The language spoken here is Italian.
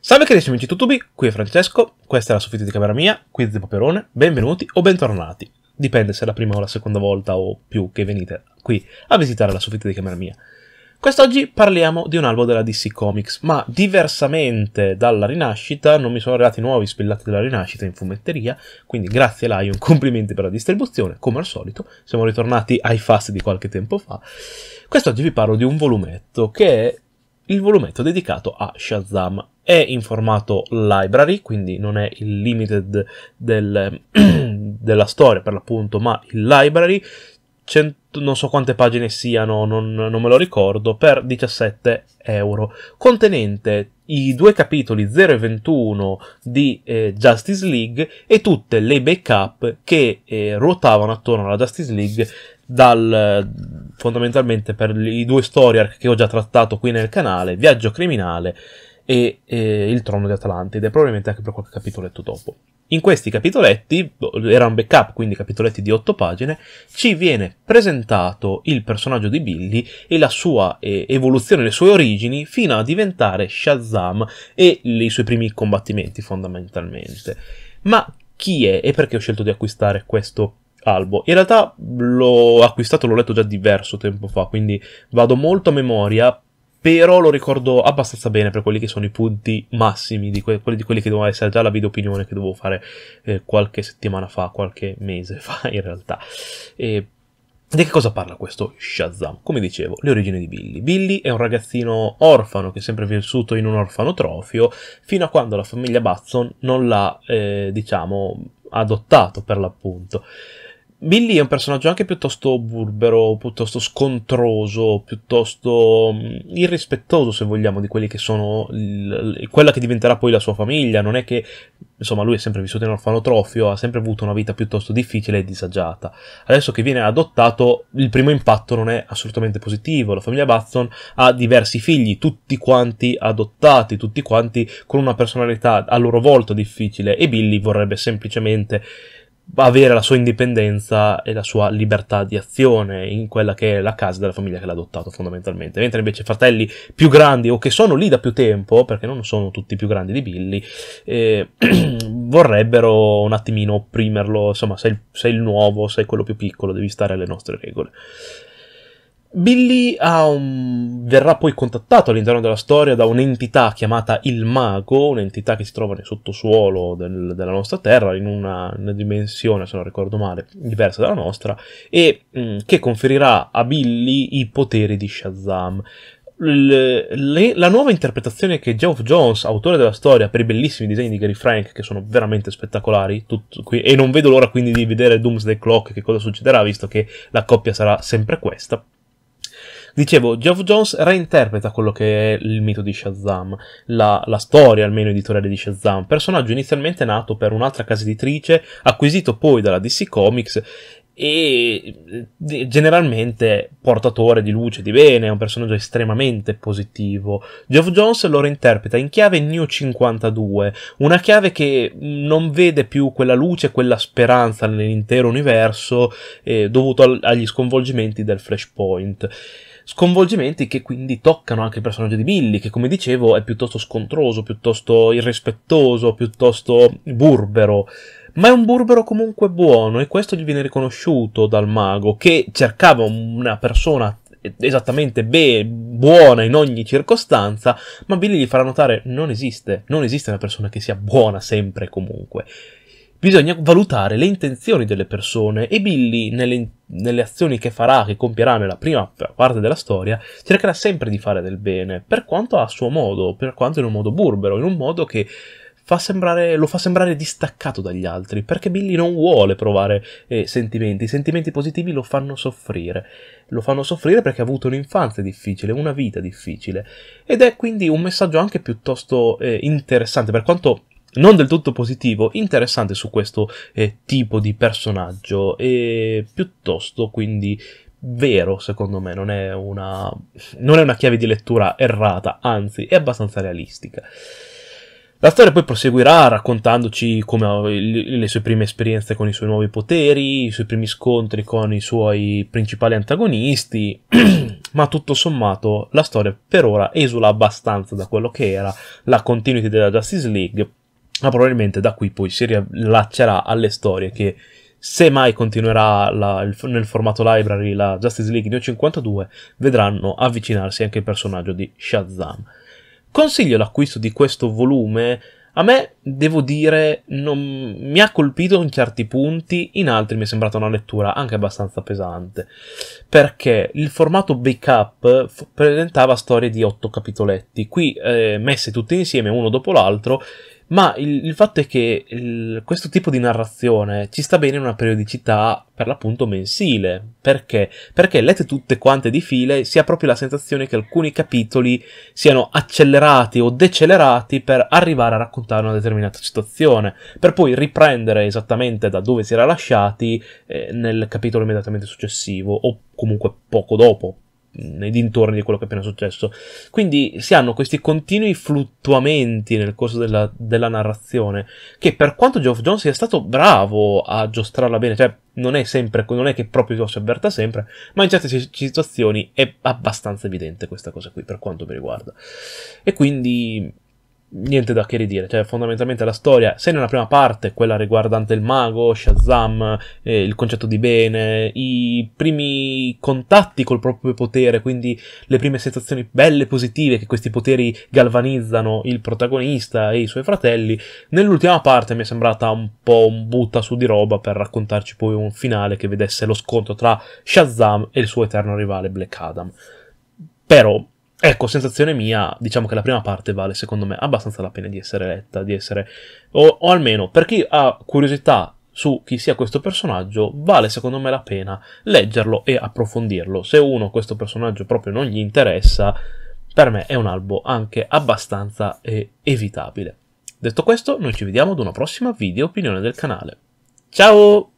Salve carissimi amici tubi, qui è Francesco, questa è la soffitta di camera mia, quiz di Paperone, benvenuti o bentornati. Dipende se è la prima o la seconda volta o più che venite qui a visitare la soffitta di camera mia. Quest'oggi parliamo di un albo della DC Comics, ma diversamente dalla rinascita, non mi sono arrivati nuovi spillati della rinascita in fumetteria, quindi grazie Lion, complimenti per la distribuzione, come al solito, siamo ritornati ai fast di qualche tempo fa. Quest'oggi vi parlo di un volumetto che è il volumetto dedicato a Shazam. È in formato library, quindi non è il limited del, della storia per l'appunto, ma il library. Cento, non so quante pagine siano, non, non me lo ricordo, per 17 euro, contenente i due capitoli 0 e 21 di eh, Justice League e tutte le backup che eh, ruotavano attorno alla Justice League dal, fondamentalmente per i due story arc che ho già trattato qui nel canale, Viaggio Criminale e, e Il Trono di Atlantide, probabilmente anche per qualche capitoletto dopo. In questi capitoletti, boh, era un backup, quindi capitoletti di 8 pagine, ci viene presentato il personaggio di Billy e la sua eh, evoluzione, le sue origini, fino a diventare Shazam e i suoi primi combattimenti fondamentalmente. Ma chi è e perché ho scelto di acquistare questo Albo. In realtà l'ho acquistato, l'ho letto già diverso tempo fa, quindi vado molto a memoria, però lo ricordo abbastanza bene per quelli che sono i punti massimi di, que- quelli, di quelli che doveva essere già la video opinione che dovevo fare eh, qualche settimana fa, qualche mese fa in realtà. E di che cosa parla questo Shazam? Come dicevo, le origini di Billy. Billy è un ragazzino orfano che è sempre vissuto in un orfanotrofio fino a quando la famiglia Batson non l'ha, eh, diciamo, adottato per l'appunto. Billy è un personaggio anche piuttosto burbero, piuttosto scontroso, piuttosto mm, irrispettoso, se vogliamo, di quelli che sono il, quella che diventerà poi la sua famiglia. Non è che, insomma, lui è sempre vissuto in orfanotrofio, ha sempre avuto una vita piuttosto difficile e disagiata. Adesso che viene adottato, il primo impatto non è assolutamente positivo. La famiglia Batson ha diversi figli, tutti quanti adottati, tutti quanti con una personalità a loro volta difficile, e Billy vorrebbe semplicemente avere la sua indipendenza e la sua libertà di azione in quella che è la casa della famiglia che l'ha adottato fondamentalmente, mentre invece fratelli più grandi o che sono lì da più tempo, perché non sono tutti più grandi di Billy, eh, vorrebbero un attimino opprimerlo, insomma sei, sei il nuovo, sei quello più piccolo, devi stare alle nostre regole. Billy un... verrà poi contattato all'interno della storia da un'entità chiamata il Mago, un'entità che si trova nel sottosuolo del, della nostra Terra, in una, una, dimensione, se non ricordo male, diversa dalla nostra, e mh, mm, che conferirà a Billy i poteri di Shazam. Le, le, la nuova interpretazione che Geoff Jones, autore della storia, per i bellissimi disegni di Gary Frank, che sono veramente spettacolari, qui, e non vedo l'ora quindi di vedere Doomsday Clock, che cosa succederà, visto che la coppia sarà sempre questa Dicevo, Geoff Jones reinterpreta quello che è il mito di Shazam, la, la storia almeno editoriale di Shazam, personaggio inizialmente nato per un'altra casa editrice, acquisito poi dalla DC Comics e eh, generalmente portatore di luce, di bene, è un personaggio estremamente positivo. Geoff Jones lo reinterpreta in chiave New 52, una chiave che non vede più quella luce, quella speranza nell'intero universo eh, dovuto al- agli sconvolgimenti del Flashpoint sconvolgimenti che quindi toccano anche il personaggio di Billy, che come dicevo è piuttosto scontroso, piuttosto irrispettoso, piuttosto burbero. Ma è un burbero comunque buono e questo gli viene riconosciuto dal mago, che cercava una persona esattamente be- buona in ogni circostanza, ma Billy gli farà notare non esiste, non esiste una persona che sia buona sempre e comunque. Bisogna valutare le intenzioni delle persone e Billy, nelle, nelle, azioni che farà, che compierà nella prima parte della storia, cercherà sempre di fare del bene, per quanto a suo modo, per quanto in un modo burbero, in un modo che fa sembrare, lo fa sembrare distaccato dagli altri, perché Billy non vuole provare eh, sentimenti, i sentimenti positivi lo fanno soffrire, lo fanno soffrire perché ha avuto un'infanzia difficile, una vita difficile, ed è quindi un messaggio anche piuttosto eh, interessante, per quanto non del tutto positivo, interessante su questo eh, tipo di personaggio e piuttosto quindi vero secondo me, non è, una, non è una chiave di lettura errata, anzi è abbastanza realistica. La storia poi proseguirà raccontandoci come le sue prime esperienze con i suoi nuovi poteri, i suoi primi scontri con i suoi principali antagonisti, ma tutto sommato la storia per ora esula abbastanza da quello che era la continuity della Justice League ma probabilmente da qui poi si riallaccerà alle storie che se mai continuerà la, il, nel formato library la Justice League New 52 vedranno avvicinarsi anche il personaggio di Shazam. Consiglio l'acquisto di questo volume a me, devo dire, non... mi ha colpito in certi punti, in altri mi è sembrata una lettura anche abbastanza pesante, perché il formato backup f- presentava storie di otto capitoletti, qui eh, messe tutte insieme uno dopo l'altro, ma il, il fatto è che il, questo tipo di narrazione ci sta bene in una periodicità per l'appunto mensile. Perché? Perché lette tutte quante di file si ha proprio la sensazione che alcuni capitoli siano accelerati o decelerati per arrivare a raccontare una determinata situazione, per poi riprendere esattamente da dove si era lasciati eh, nel capitolo immediatamente successivo o comunque poco dopo nei dintorni di quello che è appena successo. Quindi si hanno questi continui fluttuamenti nel corso della, della narrazione, che per quanto Geoff Jones sia stato bravo a giostrarla bene, cioè non è, sempre, non è che proprio si avverta sempre, ma in certe situazioni è abbastanza evidente questa cosa qui, per quanto mi riguarda. E quindi niente da che ridire, cioè fondamentalmente la storia, se nella prima parte, quella riguardante il mago, Shazam, eh, il concetto di bene, i primi contatti col proprio potere, quindi le prime sensazioni belle e positive che questi poteri galvanizzano il protagonista e i suoi fratelli, nell'ultima parte mi è sembrata un po' un butta su di roba per raccontarci poi un finale che vedesse lo scontro tra Shazam e il suo eterno rivale Black Adam. Però Ecco, sensazione mia, diciamo che la prima parte vale secondo me abbastanza la pena di essere letta, di essere... o, o almeno per chi ha curiosità su chi sia questo personaggio, vale secondo me la pena leggerlo e approfondirlo. Se uno questo personaggio proprio non gli interessa, per me è un albo anche abbastanza eh, evitabile. Detto questo, noi ci vediamo ad una prossima video opinione del canale. Ciao!